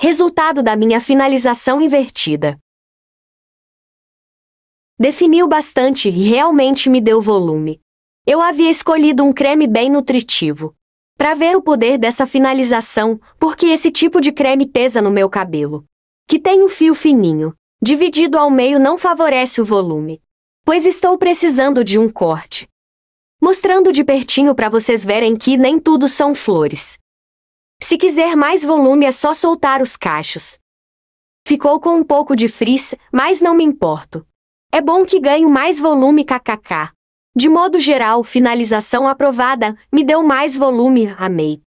resultado da minha finalização invertida. Definiu bastante e realmente me deu volume. Eu havia escolhido um creme bem nutritivo. Para ver o poder dessa finalização, porque esse tipo de creme pesa no meu cabelo. Que tem um fio fininho, dividido ao meio não favorece o volume. Pois estou precisando de um corte. Mostrando de pertinho para vocês verem que nem tudo são flores. Se quiser mais volume é só soltar os cachos. Ficou com um pouco de frizz, mas não me importo. É bom que ganho mais volume kkk. De modo geral, finalização aprovada, me deu mais volume, amei.